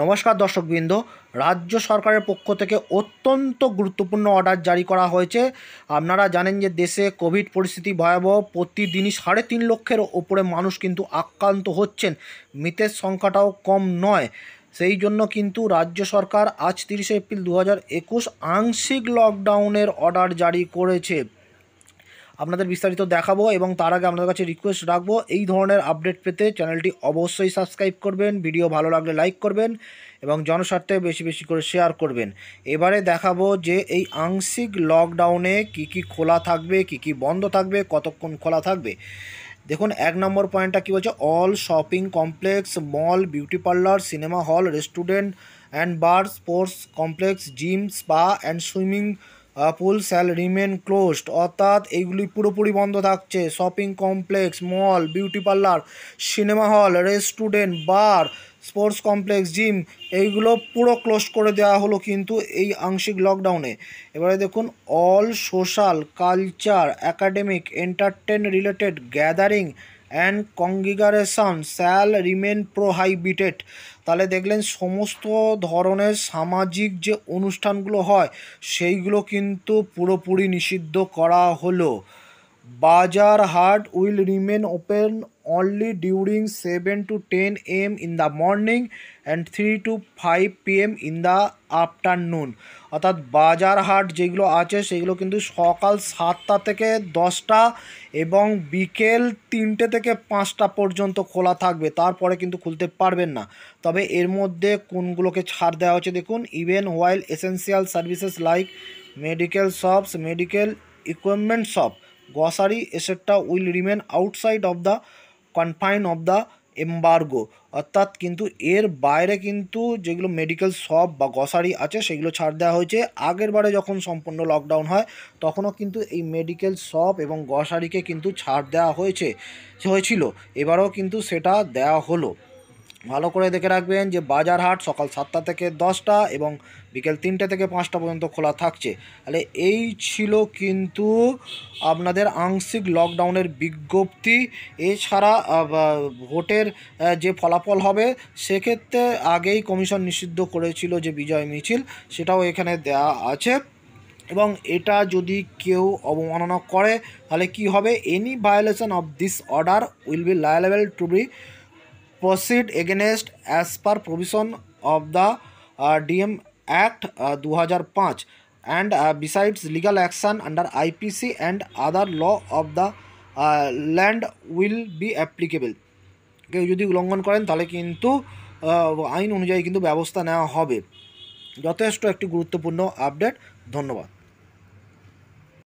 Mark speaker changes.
Speaker 1: নমস্কার দর্শকবৃন্দ রাজ্য সরকারের পক্ষ থেকে অত্যন্ত গুরুত্বপূর্ণ অর্ডার জারি করা হয়েছে আপনারা জানেন যে দেশে কোভিড পরিস্থিতি ভয়াবহ প্রতিদিনই সাড়ে তিন লক্ষের ওপরে মানুষ কিন্তু আক্রান্ত হচ্ছেন মৃতের সংখ্যাটাও কম নয় সেই জন্য কিন্তু রাজ্য সরকার আজ তিরিশে এপ্রিল দু আংশিক লকডাউনের অর্ডার জারি করেছে আপনাদের বিস্তারিত দেখাবো এবং তার আগে আপনাদের কাছে রিকোয়েস্ট রাখবো এই ধরনের আপডেট পেতে চ্যানেলটি অবশ্যই সাবস্ক্রাইব করবেন ভিডিও ভালো লাগলে লাইক করবেন এবং জনস্বার্থে বেশি বেশি করে শেয়ার করবেন এবারে দেখাবো যে এই আংশিক লকডাউনে কি কি খোলা থাকবে কি কি বন্ধ থাকবে কতক্ষণ খোলা থাকবে দেখুন এক নম্বর পয়েন্টটা কী বলছে all shopping complex mall beauty parlour cinema hall restaurant and bar sports complex gym spa and swimming pool shall remain closed অর্থাৎ এইগুলি পুরোপুরি বন্ধ থাকছে shopping complex mall beauty parlour cinema hall restaurant bar sports complex gym এইগুলো পুরো close করে দেওয়া হলো কিন্তু এই আংশিক লকডাউনে এবারে দেখুন all social culture academic entertain related gathering and congregation shall remain prohibited তাহলে দেখলেন সমস্ত ধরনের সামাজিক যে অনুষ্ঠানগুলো হয় সেইগুলো কিন্তু পুরোপুরি নিষিদ্ধ করা হলো বাজার হাট will remain open only during 7 to 10 am in the morning and 3 to 5 pm in the afternoon অর্থাৎ বাজার হাট যেগুলো আছে সেগুলো কিন্তু সকাল সাতটা থেকে দশটা এবং বিকেল তিনটে থেকে পাঁচটা পর্যন্ত খোলা থাকবে তারপরে কিন্তু খুলতে পারবেন না তবে এর মধ্যে কোনগুলোকে ছাড় দেওয়া হচ্ছে দেখুন even while essential services like medical shops medical equipment shop grocery এসেটটা will remain outside of the confine of the embargo অর্থাৎ কিন্তু এর বাইরে কিন্তু যেগুলো মেডিকেল শপ বা গসারি আছে সেগুলো ছাড় দেওয়া হয়েছে আগের বারে যখন সম্পূর্ণ লকডাউন হয় তখনও কিন্তু এই মেডিকেল শপ এবং গসারিকে কিন্তু ছাড় দেওয়া হয়েছে হয়েছিল এবারেও কিন্তু সেটা দেওয়া হলো ভালো করে দেখে রাখবেন যে বাজার হাট সকাল সাতটা থেকে দশটা এবং বিকেল তিনটে থেকে পাঁচটা পর্যন্ত খোলা থাকছে তাহলে এই ছিল কিন্তু আপনাদের আংশিক লকডাউনের বিজ্ঞপ্তি এছাড়া ভোটের যে ফলাফল হবে সেক্ষেত্রে আগেই কমিশন নিষিদ্ধ করেছিল যে বিজয় মিছিল সেটাও এখানে দেয়া আছে এবং এটা যদি কেউ অবমাননা করে তাহলে কি হবে any violation of this order will be liable to be proceed against as per provision of the DM act দু হাজার পাঁচ and besides legal action under IPC and other law of the land will be applicable কেউ যদি উল্লঙ্ঘন করেন তাহলে কিন্তু আইন অনুযায়ী কিন্তু ব্যবস্থা নেওয়া হবে যথেষ্ট একটি গুরুত্বপূর্ণ আপডেট ধন্যবাদ